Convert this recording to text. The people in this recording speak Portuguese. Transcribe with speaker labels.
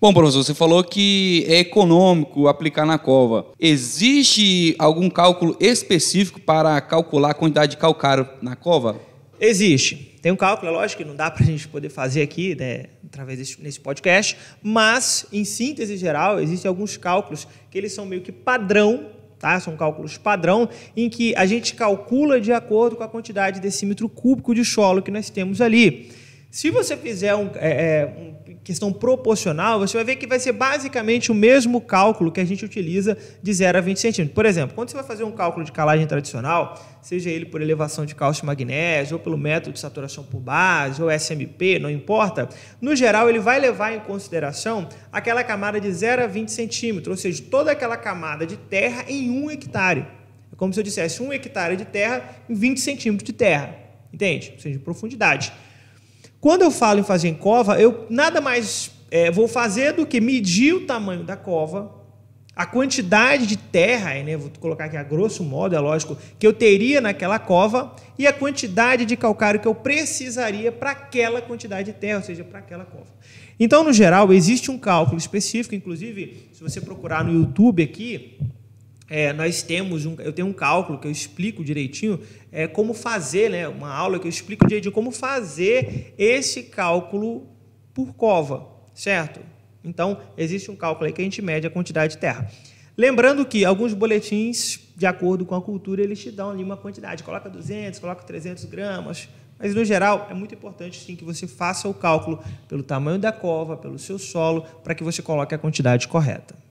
Speaker 1: Bom, professor, você falou que é econômico aplicar na cova. Existe algum cálculo específico para calcular a quantidade de calcário na cova? Existe. Tem um cálculo, é lógico que não dá para a gente poder fazer aqui, né, através desse nesse podcast, mas, em síntese geral, existem alguns cálculos que eles são meio que padrão, tá? são cálculos padrão, em que a gente calcula de acordo com a quantidade de decímetro cúbico de solo que nós temos ali. Se você fizer um, é, é um questão proporcional, você vai ver que vai ser basicamente o mesmo cálculo que a gente utiliza de 0 a 20 centímetros. Por exemplo, quando você vai fazer um cálculo de calagem tradicional, seja ele por elevação de cálcio e magnésio, ou pelo método de saturação por base, ou SMP, não importa, no geral ele vai levar em consideração aquela camada de 0 a 20 centímetros, ou seja, toda aquela camada de terra em um hectare. É como se eu dissesse um hectare de terra em 20 centímetros de terra, entende? Ou seja, de profundidade. Quando eu falo em fazer em cova, eu nada mais é, vou fazer do que medir o tamanho da cova, a quantidade de terra, né, vou colocar aqui a grosso modo, é lógico, que eu teria naquela cova e a quantidade de calcário que eu precisaria para aquela quantidade de terra, ou seja, para aquela cova. Então, no geral, existe um cálculo específico, inclusive, se você procurar no YouTube aqui, é, nós temos um, eu tenho um cálculo que eu explico direitinho, é como fazer, né, uma aula que eu explico direitinho como fazer esse cálculo por cova, certo? Então, existe um cálculo aí que a gente mede a quantidade de terra. Lembrando que alguns boletins, de acordo com a cultura, eles te dão ali uma quantidade, coloca 200, coloca 300 gramas, mas, no geral, é muito importante sim que você faça o cálculo pelo tamanho da cova, pelo seu solo, para que você coloque a quantidade correta.